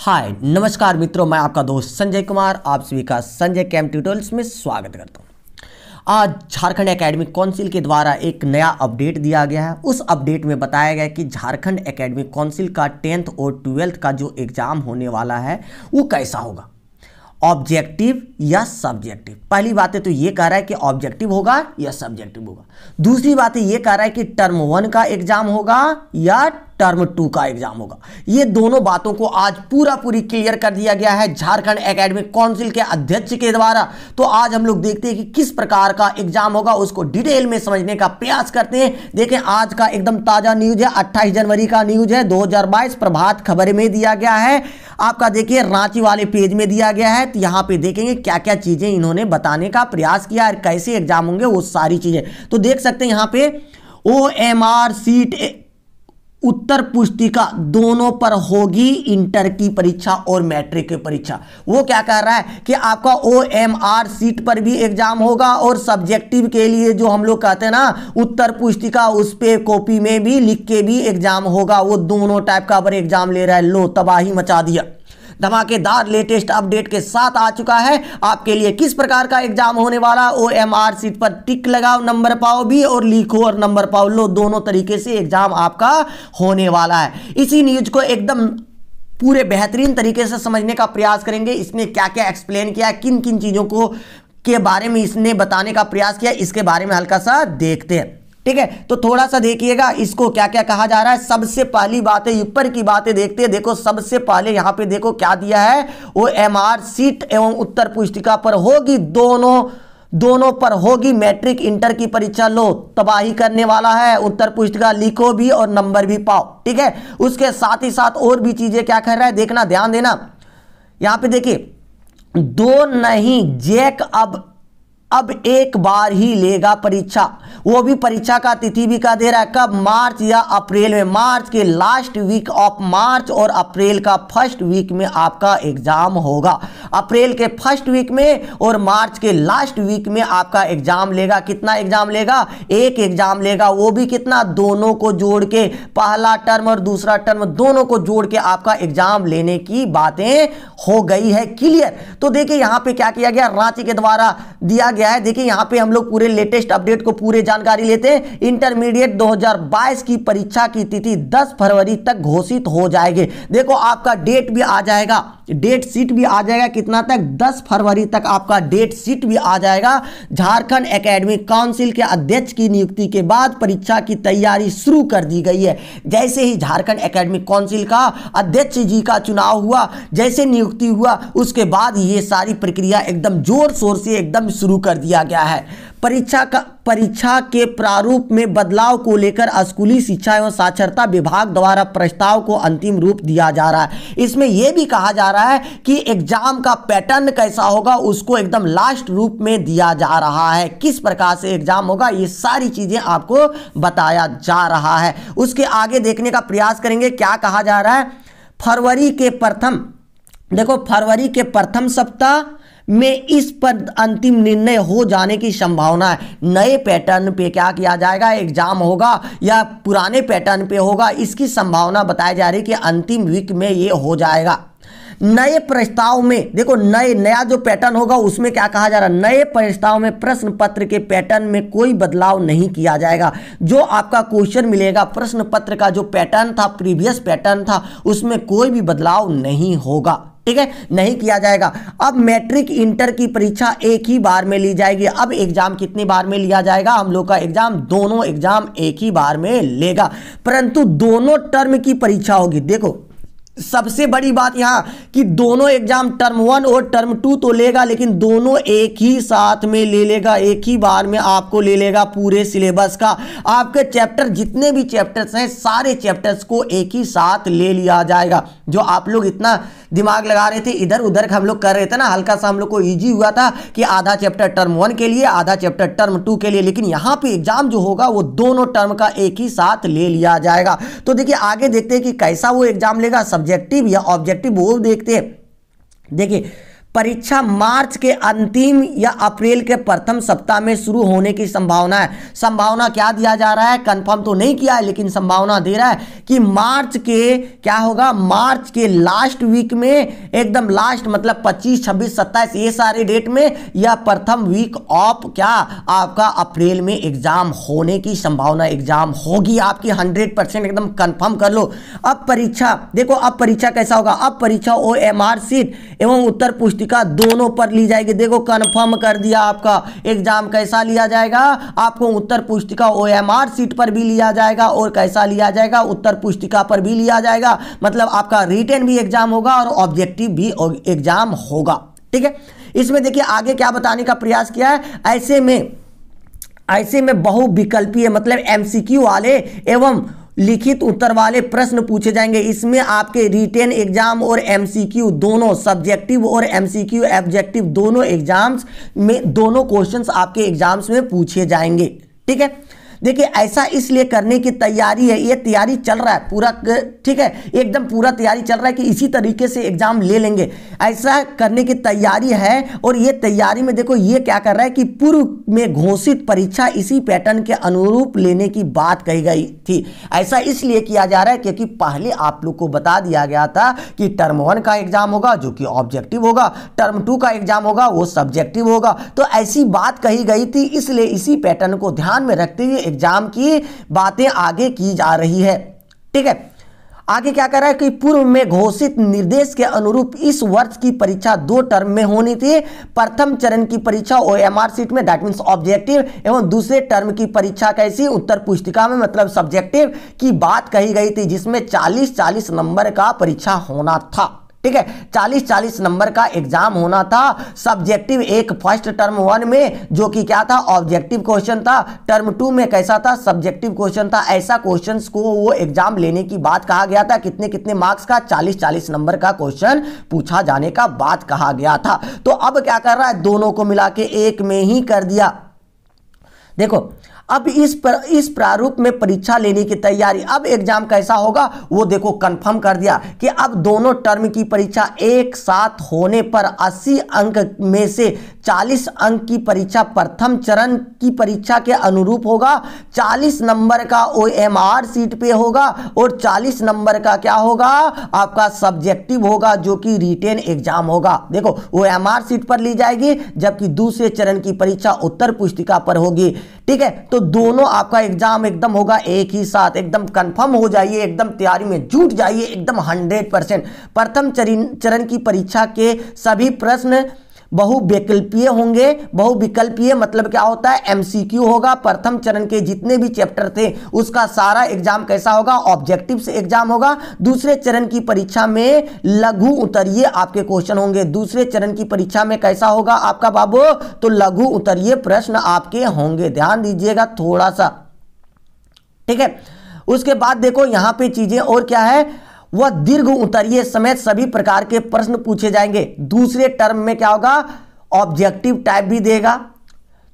हाय नमस्कार मित्रों मैं आपका दोस्त संजय कुमार आप सभी का संजय कैम ट्यूटोरियल्स में स्वागत करता हूँ आज झारखंड एकेडमिक काउंसिल के द्वारा एक नया अपडेट दिया गया है उस अपडेट में बताया गया कि झारखंड एकेडमिक काउंसिल का टेंथ और ट्वेल्थ का जो एग्ज़ाम होने वाला है वो कैसा होगा ऑब्जेक्टिव या सब्जेक्टिव पहली बात तो ये कह रहा है कि ऑब्जेक्टिव होगा या सब्जेक्टिव होगा दूसरी बात यह ये कह रहा है कि टर्म वन का एग्ज़ाम होगा या टर्म टू का एग्जाम होगा ये दोनों बातों को आज पूरा पूरी क्लियर कर दिया गया है झारखंड एकेडमिक काउंसिल के अध्यक्ष के द्वारा तो आज हम लोग देखते हैं कि किस प्रकार का एग्जाम होगा उसको डिटेल में समझने का प्रयास करते हैं देखें आज का एकदम ताजा न्यूज है अट्ठाईस जनवरी का न्यूज है दो प्रभात खबर में दिया गया है आपका देखिए रांची वाले पेज में दिया गया है तो यहाँ पे देखेंगे क्या क्या चीजें इन्होंने बताने का प्रयास किया और कैसे एग्जाम होंगे वो सारी चीजें तो देख सकते हैं यहाँ पे ओ एम आर सीट उत्तर पुस्तिका दोनों पर होगी इंटर की परीक्षा और मैट्रिक की परीक्षा वो क्या कह रहा है कि आपका ओ एम आर सीट पर भी एग्जाम होगा और सब्जेक्टिव के लिए जो हम लोग कहते हैं ना उत्तर पुस्तिका उस पर कॉपी में भी लिख के भी एग्जाम होगा वो दोनों टाइप का पर एग्जाम ले रहा है लो तबाही मचा दिया धमाकेदार लेटेस्ट अपडेट के साथ आ चुका है आपके लिए किस प्रकार का एग्जाम होने वाला ओ एम आर सीट पर टिक लगाओ नंबर पाओ भी और लिखो और नंबर पाओ लो दोनों तरीके से एग्जाम आपका होने वाला है इसी न्यूज को एकदम पूरे बेहतरीन तरीके से समझने का प्रयास करेंगे इसमें क्या क्या एक्सप्लेन किया किन किन चीज़ों को के बारे में इसने बताने का प्रयास किया इसके बारे में हल्का सा देखते हैं ठीक है तो थोड़ा सा देखिएगा इसको क्या क्या कहा जा रहा है सबसे पहली बात है ऊपर की बातें देखते हैं देखो सबसे पहले यहां पे देखो क्या दिया है वो एम सीट एवं उत्तर पुस्तिका पर होगी दोनों दोनों पर होगी मैट्रिक इंटर की परीक्षा लो तबाही करने वाला है उत्तर पुस्तिका लिखो भी और नंबर भी पाओ ठीक है उसके साथ ही साथ और भी चीज़ें क्या कर रहा है देखना ध्यान देना यहां पे देखिए दो नहीं जैक अब अब एक बार ही लेगा परीक्षा वो भी परीक्षा का तिथि भी का दे रहा है कब मार्च या अप्रैल में मार्च के लास्ट वीक ऑफ मार्च और अप्रैल का फर्स्ट वीक में आपका एग्जाम होगा अप्रैल के फर्स्ट वीक में और मार्च के लास्ट वीक में आपका एग्जाम लेगा कितना एग्जाम लेगा एक एग्जाम लेगा वो भी कितना दोनों को जोड़ के पहला टर्म और दूसरा टर्म दोनों को जोड़ के आपका एग्जाम लेने की बातें हो गई है क्लियर तो देखिए यहाँ पे क्या किया गया रांची के द्वारा दिया गया है देखिए यहाँ पे हम लोग पूरे लेटेस्ट अपडेट को पूरे जानकारी लेते हैं इंटरमीडिएट 2022 की परीक्षा की तिथि 10 फरवरी तक घोषित हो जाएगी देखो आपका डेट भी आ जाएगा डेट सीट भी आ जाएगा कि कितना तक 10 फरवरी तक आपका डेट शीट भी आ जाएगा झारखंड एकेडमिक काउंसिल के अध्यक्ष की नियुक्ति के बाद परीक्षा की तैयारी शुरू कर दी गई है जैसे ही झारखंड एकेडमिक काउंसिल का अध्यक्ष जी का चुनाव हुआ जैसे नियुक्ति हुआ उसके बाद ये सारी प्रक्रिया एकदम जोर शोर से एकदम शुरू कर दिया गया है परीक्षा का परीक्षा के प्रारूप में बदलाव को लेकर स्कूली शिक्षा एवं साक्षरता विभाग द्वारा प्रस्ताव को अंतिम रूप दिया जा रहा है इसमें यह भी कहा जा रहा है कि एग्जाम का पैटर्न कैसा होगा उसको एकदम लास्ट रूप में दिया जा रहा है किस प्रकार से एग्जाम होगा ये सारी चीज़ें आपको बताया जा रहा है उसके आगे देखने का प्रयास करेंगे क्या कहा जा रहा है फरवरी के प्रथम देखो फरवरी के प्रथम सप्ताह में इस पर अंतिम निर्णय हो जाने की संभावना है नए पैटर्न पे क्या किया जाएगा एग्जाम होगा या पुराने पैटर्न पे होगा इसकी संभावना बताई जा रही है कि अंतिम वीक में ये हो जाएगा नए प्रस्ताव में देखो नए नया जो पैटर्न होगा उसमें क्या कहा जा रहा है नए प्रस्ताव में प्रश्न पत्र के पैटर्न में कोई बदलाव नहीं किया जाएगा जो आपका क्वेश्चन मिलेगा प्रश्न पत्र का जो पैटर्न था प्रीवियस पैटर्न था उसमें कोई भी बदलाव नहीं होगा ठीक है नहीं किया जाएगा अब मैट्रिक इंटर की परीक्षा एक ही बार में ली जाएगी अब एग्जाम कितनी बार में लिया जाएगा हम लोग का एग्जाम दोनों एग्जाम एक ही बार में लेगा परंतु दोनों टर्म की परीक्षा होगी देखो सबसे बड़ी बात यहां कि दोनों एग्जाम टर्म वन और टर्म टू तो लेगा लेकिन दोनों एक ही साथ में ले लेगा एक ही बार में आपको ले लेगा पूरे सिलेबस का आपके चैप्टर जितने भी चैप्टर्स हैं सारे चैप्टर्स को एक ही साथ ले लिया जाएगा जो आप लोग इतना दिमाग लगा रहे थे इधर उधर हम लोग कर रहे थे ना हल्का सा हम लोग को ईजी हुआ था कि आधा चैप्टर टर्म वन के लिए आधा चैप्टर टर्म टू के लिए लेकिन यहाँ पे एग्जाम जो होगा वो दोनों टर्म का एक ही साथ ले लिया जाएगा तो देखिए आगे देखते हैं कि कैसा वो एग्जाम लेगा सब्जेक्टिव या ऑब्जेक्टिव वो देखते हैं देखिए परीक्षा मार्च के अंतिम या अप्रैल के प्रथम सप्ताह में शुरू होने की संभावना है संभावना क्या दिया जा रहा है कंफर्म तो नहीं किया है लेकिन संभावना दे रहा है कि मार्च के क्या होगा मार्च के लास्ट वीक में एकदम लास्ट मतलब 25, 26, 27 ये सारे डेट में या प्रथम वीक ऑफ क्या आपका अप्रैल में एग्जाम होने की संभावना एग्जाम होगी आपकी हंड्रेड परसेंट एकदम कन्फर्म कर लो अब परीक्षा देखो अब परीक्षा कैसा होगा अब परीक्षा ओ एम सीट एवं उत्तर पुष्टि पुस्तिका दोनों पर ली जाएगी देखो कन्फर्म कर दिया आपका एग्जाम कैसा लिया जाएगा आपको उत्तर पुस्तिका ओ सीट पर भी लिया जाएगा और कैसा लिया जाएगा उत्तर पुस्तिका पर भी लिया जाएगा मतलब आपका रिटर्न भी एग्जाम होगा और ऑब्जेक्टिव भी एग्जाम होगा ठीक है इसमें देखिए आगे क्या बताने का प्रयास किया है ऐसे में ऐसे में बहुविकल्पीय मतलब एमसीक्यू वाले एवं लिखित उत्तर वाले प्रश्न पूछे जाएंगे इसमें आपके रिटेन एग्जाम और एमसीक्यू दोनों सब्जेक्टिव और एमसीक्यू एब्जेक्टिव दोनों एग्जाम्स में दोनों क्वेश्चंस आपके एग्जाम्स में पूछे जाएंगे ठीक है देखिए ऐसा इसलिए करने की तैयारी है ये तैयारी चल रहा है पूरा ठीक है एकदम पूरा तैयारी चल रहा है कि इसी तरीके से एग्ज़ाम ले लेंगे ऐसा करने की तैयारी है और ये तैयारी में देखो ये क्या कर रहा है कि पूर्व में घोषित परीक्षा इसी पैटर्न के अनुरूप लेने की बात कही गई थी ऐसा इसलिए किया जा रहा है क्योंकि पहले आप लोग को बता दिया गया था कि टर्म वन का एग्ज़ाम होगा जो कि ऑब्जेक्टिव होगा टर्म टू का एग्ज़ाम होगा वो सब्जेक्टिव होगा तो ऐसी बात कही गई थी इसलिए इसी पैटर्न को ध्यान में रखते हुए एग्जाम की बातें आगे की जा रही है ठीक है आगे क्या कर रहा है कि पूर्व में घोषित निर्देश के अनुरूप इस वर्ष की परीक्षा दो टर्म में होनी थी प्रथम चरण की परीक्षा ओ एम आर सीट में दैट मीन्स ऑब्जेक्टिव एवं दूसरे टर्म की परीक्षा कैसी उत्तर पुस्तिका में मतलब सब्जेक्टिव की बात कही गई थी जिसमें 40 40 नंबर का परीक्षा होना था ठीक है 40 40 नंबर का एग्जाम होना था सब्जेक्टिव एक फर्स्ट टर्म वन में जो कि क्या था ऑब्जेक्टिव क्वेश्चन था टर्म टू में कैसा था सब्जेक्टिव क्वेश्चन था ऐसा क्वेश्चन को वो एग्जाम लेने की बात कहा गया था कितने कितने मार्क्स का 40 40 नंबर का क्वेश्चन पूछा जाने का बात कहा गया था तो अब क्या कर रहा है दोनों को मिला के एक में ही कर दिया देखो अब इस पर इस प्रारूप में परीक्षा लेने की तैयारी अब एग्जाम कैसा होगा वो देखो कंफर्म कर दिया कि अब दोनों टर्म की परीक्षा एक साथ होने पर 80 अंक में से 40 अंक की परीक्षा प्रथम चरण की परीक्षा के अनुरूप होगा 40 नंबर का ओ एम आर सीट पे होगा और 40 नंबर का क्या होगा आपका सब्जेक्टिव होगा जो कि रिटेन एग्जाम होगा देखो ओ एम आर सीट पर ली जाएगी जबकि दूसरे चरण की परीक्षा उत्तर पुस्तिका पर होगी ठीक है तो दोनों आपका एग्जाम एकदम होगा एक ही साथ एकदम कंफर्म हो जाइए एकदम तैयारी में जुट जाइए एकदम हंड्रेड परसेंट प्रथम चरण की परीक्षा के सभी प्रश्न बहुविकल्पीय होंगे बहुविकल्पीय मतलब क्या होता है एमसीक्यू होगा प्रथम चरण के जितने भी चैप्टर थे उसका सारा एग्जाम कैसा होगा ऑब्जेक्टिव से एग्जाम होगा दूसरे चरण की परीक्षा में लघु उतरीय आपके क्वेश्चन होंगे दूसरे चरण की परीक्षा में कैसा होगा आपका बाबू तो लघु उतरीय प्रश्न आपके होंगे ध्यान दीजिएगा थोड़ा सा ठीक है उसके बाद देखो यहां पे चीजें और क्या है व दीर्घ उत्तरीय समेत सभी प्रकार के प्रश्न पूछे जाएंगे दूसरे टर्म में क्या होगा ऑब्जेक्टिव टाइप भी देगा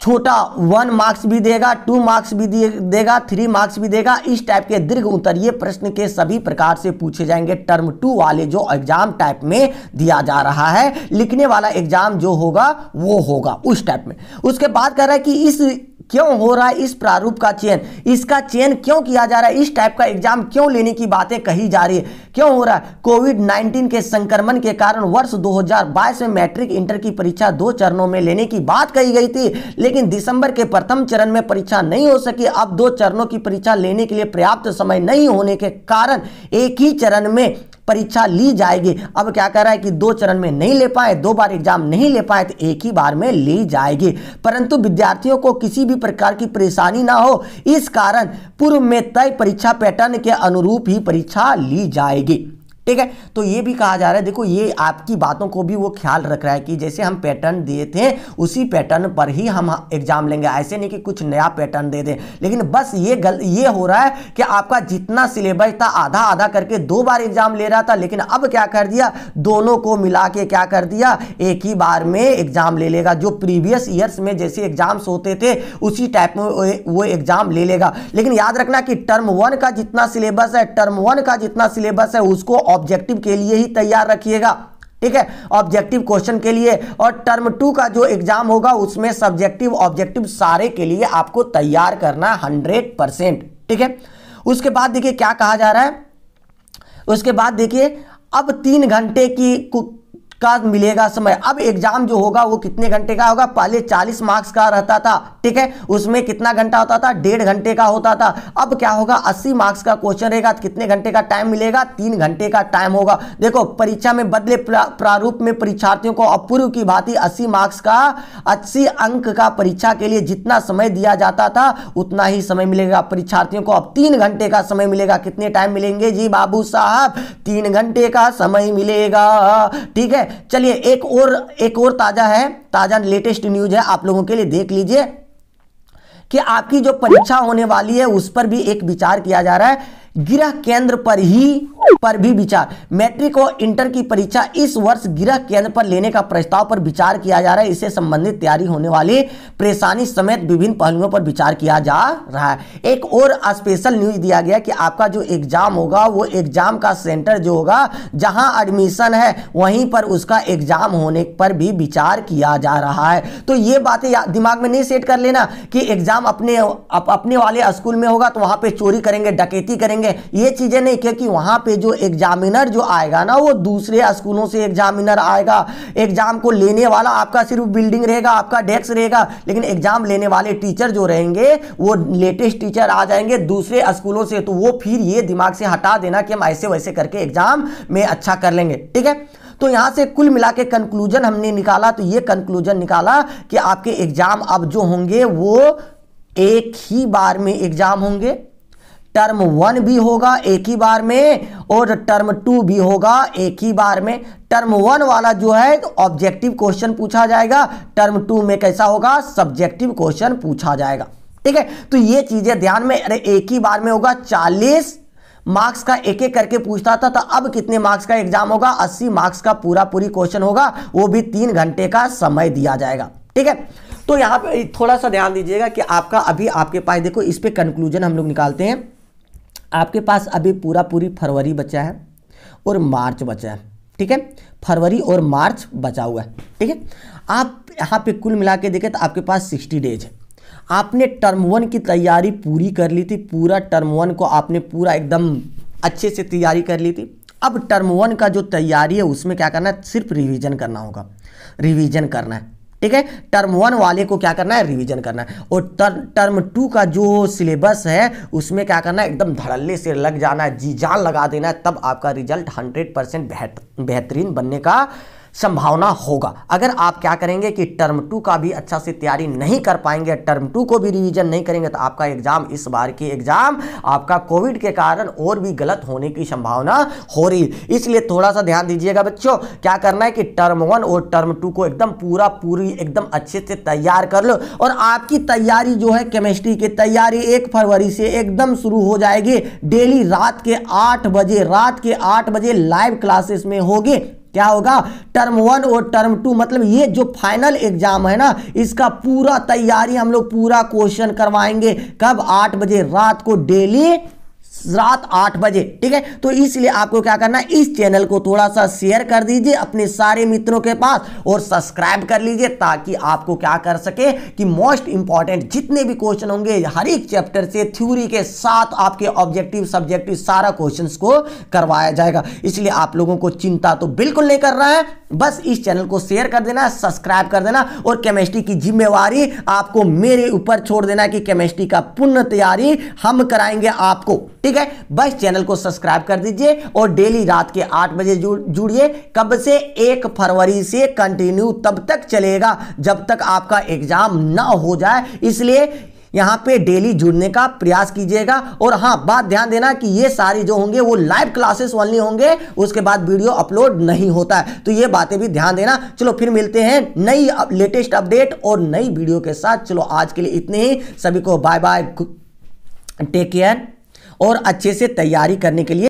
छोटा वन मार्क्स भी देगा टू मार्क्स भी देगा थ्री मार्क्स भी देगा इस टाइप के दीर्घ उत्तरीय प्रश्न के सभी प्रकार से पूछे जाएंगे टर्म टू वाले जो एग्जाम टाइप में दिया जा रहा है लिखने वाला एग्जाम जो होगा वो होगा उस टाइप में उसके बाद कह रहा है कि इस क्यों हो रहा है इस प्रारूप का चयन इसका चयन क्यों किया जा रहा है इस टाइप का एग्जाम क्यों लेने की बातें कही जा रही है क्यों हो रहा है कोविड 19 के संक्रमण के कारण वर्ष 2022 में मैट्रिक इंटर की परीक्षा दो चरणों में लेने की बात कही गई थी लेकिन दिसंबर के प्रथम चरण में परीक्षा नहीं हो सकी अब दो चरणों की परीक्षा लेने के लिए पर्याप्त समय नहीं होने के कारण एक ही चरण में परीक्षा ली जाएगी अब क्या कह रहा है कि दो चरण में नहीं ले पाए दो बार एग्जाम नहीं ले पाए तो एक ही बार में ली जाएगी परंतु विद्यार्थियों को किसी भी प्रकार की परेशानी ना हो इस कारण पूर्व में तय परीक्षा पैटर्न के अनुरूप ही परीक्षा ली जाएगी ठीक है तो ये भी कहा जा रहा है देखो ये आपकी बातों को भी वो ख्याल रख रहा है कि जैसे हम पैटर्न दिए थे उसी पैटर्न पर ही हम एग्जाम लेंगे ऐसे नहीं कि कुछ नया पैटर्न दे दें लेकिन बस ये गल ये हो रहा है कि आपका जितना सिलेबस था आधा आधा करके दो बार एग्जाम ले रहा था लेकिन अब क्या कर दिया दोनों को मिला के क्या कर दिया एक ही बार में एग्जाम ले लेगा जो प्रीवियस ईयर्स में जैसे एग्जाम्स होते थे उसी टाइप में वो एग्जाम ले लेगा लेकिन याद रखना कि टर्म वन का जितना सिलेबस है टर्म वन का जितना सिलेबस है उसको ऑब्जेक्टिव के लिए ही तैयार रखिएगा ठीक है ऑब्जेक्टिव क्वेश्चन के लिए और टर्म टू का जो एग्जाम होगा उसमें सब्जेक्टिव ऑब्जेक्टिव सारे के लिए आपको तैयार करना हंड्रेड परसेंट ठीक है उसके बाद देखिए क्या कहा जा रहा है उसके बाद देखिए अब तीन घंटे की का मिलेगा समय अब एग्जाम जो होगा वो कितने घंटे का होगा पहले 40 मार्क्स का रहता था ठीक है उसमें कितना घंटा होता था डेढ़ घंटे का होता था अब क्या होगा 80 मार्क्स का क्वेश्चन रहेगा तो कितने घंटे का टाइम मिलेगा तीन घंटे का टाइम होगा देखो परीक्षा में बदले प्रारूप में परीक्षार्थियों को अपूर्व की भांति अस्सी मार्क्स का अस्सी अंक का परीक्षा के लिए जितना समय दिया जाता था उतना ही समय मिलेगा परीक्षार्थियों को अब तीन घंटे का समय मिलेगा कितने टाइम मिलेंगे जी बाबू साहब तीन घंटे का समय मिलेगा ठीक है चलिए एक और एक और ताज़ा है ताज़ा लेटेस्ट न्यूज है आप लोगों के लिए देख लीजिए कि आपकी जो परीक्षा होने वाली है उस पर भी एक विचार किया जा रहा है गृह केंद्र पर ही पर भी विचार मैट्रिक और इंटर की परीक्षा इस वर्ष गृह केंद्र पर लेने का प्रस्ताव पर विचार किया जा रहा है इससे संबंधित तैयारी होने वाली परेशानी समेत विभिन्न पहलुओं पर विचार किया जा रहा है एक और स्पेशल न्यूज दिया गया कि आपका जो एग्जाम होगा वो एग्जाम का सेंटर जो होगा जहां एडमिशन है वहीं पर उसका एग्जाम होने पर भी विचार किया जा रहा है तो ये बातें दिमाग में नहीं सेट कर लेना कि एग्जाम अपने अप, अपने वाले स्कूल में होगा तो वहां पर चोरी करेंगे डकेती करेंगे देंगे ये चीज़ें नहीं क्योंकि वहाँ पे जो एग्जामिनर जो आएगा ना वो दूसरे स्कूलों से एग्जामिनर आएगा एग्जाम को लेने वाला आपका सिर्फ बिल्डिंग रहेगा आपका डेस्क रहेगा लेकिन एग्जाम लेने वाले टीचर जो रहेंगे वो लेटेस्ट टीचर आ जाएंगे दूसरे स्कूलों से तो वो फिर ये दिमाग से हटा देना कि हम ऐसे वैसे करके एग्जाम में अच्छा कर लेंगे ठीक है तो यहां से कुल मिला के कंक्लूजन हमने निकाला तो ये कंक्लूजन निकाला कि आपके एग्जाम अब जो होंगे वो एक ही बार में एग्जाम होंगे टर्म वन भी होगा एक ही बार में और टर्म टू भी होगा एक ही बार में टर्म वन वाला जो है तो ऑब्जेक्टिव क्वेश्चन पूछा जाएगा टर्म टू में कैसा होगा सब्जेक्टिव क्वेश्चन पूछा जाएगा ठीक है तो ये चीज़ें ध्यान में अरे एक ही बार में होगा चालीस मार्क्स का एक एक करके पूछता था तो अब कितने मार्क्स का एग्जाम होगा अस्सी मार्क्स का पूरा पूरी क्वेश्चन होगा वो भी तीन घंटे का समय दिया जाएगा ठीक है तो यहाँ पे थोड़ा सा ध्यान दीजिएगा कि आपका अभी आपके पास देखो इस पर कंक्लूजन हम लोग निकालते हैं आपके पास अभी पूरा पूरी फरवरी बचा है और मार्च बचा है ठीक है फरवरी और मार्च बचा हुआ है ठीक है आप यहाँ पे कुल मिला के देखें तो आपके पास सिक्सटी डेज है आपने टर्म वन की तैयारी पूरी कर ली थी पूरा टर्म वन को आपने पूरा एकदम अच्छे से तैयारी कर ली थी अब टर्म वन का जो तैयारी है उसमें क्या करना है सिर्फ रिवीजन करना होगा रिवीजन करना है ठीक है टर्म वन वाले को क्या करना है रिवीजन करना है और टर, टर्म टू का जो सिलेबस है उसमें क्या करना है एकदम धड़ल्ले से लग जाना है जी जान लगा देना है तब आपका रिजल्ट हंड्रेड परसेंट बेहतरीन बनने का संभावना होगा अगर आप क्या करेंगे कि टर्म टू का भी अच्छा से तैयारी नहीं कर पाएंगे टर्म टू को भी रिवीजन नहीं करेंगे तो आपका एग्जाम इस बार की एग्जाम आपका कोविड के कारण और भी गलत होने की संभावना हो रही इसलिए थोड़ा सा ध्यान दीजिएगा बच्चों क्या करना है कि टर्म वन और टर्म टू को एकदम पूरा पूरी एकदम अच्छे से तैयार कर लो और आपकी तैयारी जो है केमिस्ट्री की तैयारी एक फरवरी से एकदम शुरू हो जाएगी डेली रात के आठ बजे रात के आठ बजे लाइव क्लासेस में होगी क्या होगा टर्म वन और टर्म टू मतलब ये जो फाइनल एग्जाम है ना इसका पूरा तैयारी हम लोग पूरा क्वेश्चन करवाएंगे कब आठ बजे रात को डेली रात आठ बजे ठीक है तो इसलिए आपको क्या करना है इस चैनल को थोड़ा सा शेयर कर दीजिए अपने सारे मित्रों के पास और सब्सक्राइब कर लीजिए ताकि आपको क्या कर सके कि मोस्ट इंपॉर्टेंट जितने भी क्वेश्चन होंगे हर एक चैप्टर से थ्योरी के साथ आपके ऑब्जेक्टिव सब्जेक्टिव सारा क्वेश्चन को करवाया जाएगा इसलिए आप लोगों को चिंता तो बिल्कुल नहीं कर रहा है बस इस चैनल को शेयर कर देना सब्सक्राइब कर देना और केमिस्ट्री की जिम्मेवारी आपको मेरे ऊपर छोड़ देना कि केमिस्ट्री का पूर्ण तैयारी हम कराएंगे आपको ठीक है बस चैनल को सब्सक्राइब कर दीजिए और डेली रात के आठ बजे जुड़िए कब से एक फरवरी से कंटिन्यू तब तक चलेगा जब तक आपका एग्जाम ना हो जाए इसलिए यहाँ पे डेली जुड़ने का प्रयास कीजिएगा और हाँ बात ध्यान देना कि ये सारी जो होंगे वो लाइव क्लासेस वाली होंगे उसके बाद वीडियो अपलोड नहीं होता है तो ये बातें भी ध्यान देना चलो फिर मिलते हैं नई लेटेस्ट अपडेट और नई वीडियो के साथ चलो आज के लिए इतने ही सभी को बाय बाय टेक केयर और अच्छे से तैयारी करने के लिए